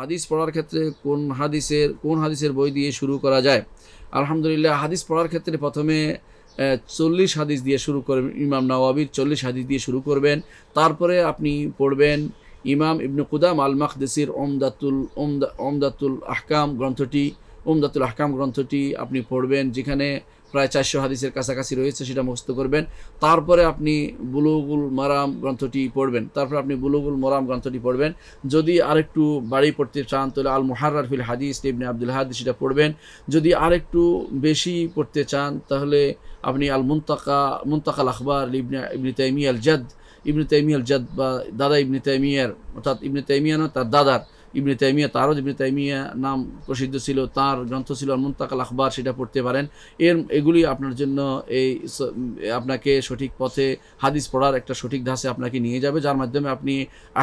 হাদিস পড়ার ক্ষেত্রে কোন হাদিসের কোন হাদিসের বই দিয়ে শুরু করা যায় আলহামদুলিল্লাহ হাদিস পড়ার ক্ষেত্রে প্রথমে চল্লিশ হাদিস দিয়ে শুরু করবেন ইমাম নওয়াবির চল্লিশ হাদিস দিয়ে শুরু করবেন তারপরে আপনি পড়বেন ইমাম ইবনু কুদাম আল মাকদেসির ওমদাতুল ওমদা ওমদাতুল আহকাম গ্রন্থটি উমদাতুল আহকাম গ্রন্থটি আপনি পড়বেন যেখানে প্রায় চারশো হাদিসের কাছাকাছি রয়েছে সেটা মুখস্থ করবেন তারপরে আপনি বুলুগুল মারাম গ্রন্থটি পড়বেন তারপরে আপনি বুলুগুল মারাম গ্রন্থটি পড়বেন যদি আরেকটু বাড়ি পড়তে চান তাহলে আল মোহার ফিল হাদিস ইবনে আব্দুল হাদিস সেটা পড়বেন যদি আরেকটু বেশি পড়তে চান তাহলে আপনি আল মুন্তাকা মুন্তাকাল আখবর ইবনে ইবনে তাইমিয়াল আল জাদ ইবনে তাইমি জাদ বা দাদা ইবনে তাইমিয়ার অর্থাৎ ইবনে তাইমিয়ানো তার দাদার ইবনে তাইমিয়া তারও ইবনে তাইমিয়া নাম প্রসিদ্ধ ছিল তার গ্রন্থ ছিল মুন্তাকাল আখবার সেটা পড়তে পারেন এর এগুলি আপনার জন্য এই আপনাকে সঠিক পথে হাদিস পড়ার একটা সঠিক ধাসে আপনাকে নিয়ে যাবে যার মাধ্যমে আপনি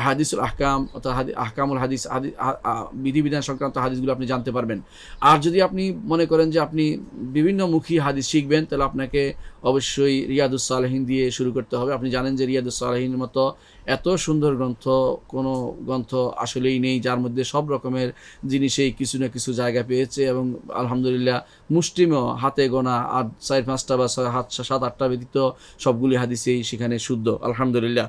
হাদিসুল আহকাম অর্থাৎ আহকামুল হাদিস হাদিস বিধিবিধান সংক্রান্ত হাদিসগুলো আপনি জানতে পারবেন আর যদি আপনি মনে করেন যে আপনি বিভিন্নমুখী হাদিস শিখবেন তাহলে আপনাকে অবশ্যই রিয়াদুসালহীন দিয়ে শুরু করতে হবে আপনি জানেন যে রিয়াদুসালহীনের মতো এত সুন্দর গ্রন্থ কোনো গ্রন্থ আসলেই নেই যার যার মধ্যে সব রকমের জিনিসেই কিছু না কিছু জায়গা পেয়েছে এবং আলহামদুলিল্লাহ মুষ্টিমেয় হাতে গোনা আট চার পাঁচটা বা সাত সাত আটটা ব্যতীত সবগুলি হাদিসেই সেখানে শুদ্ধ আলহামদুলিল্লাহ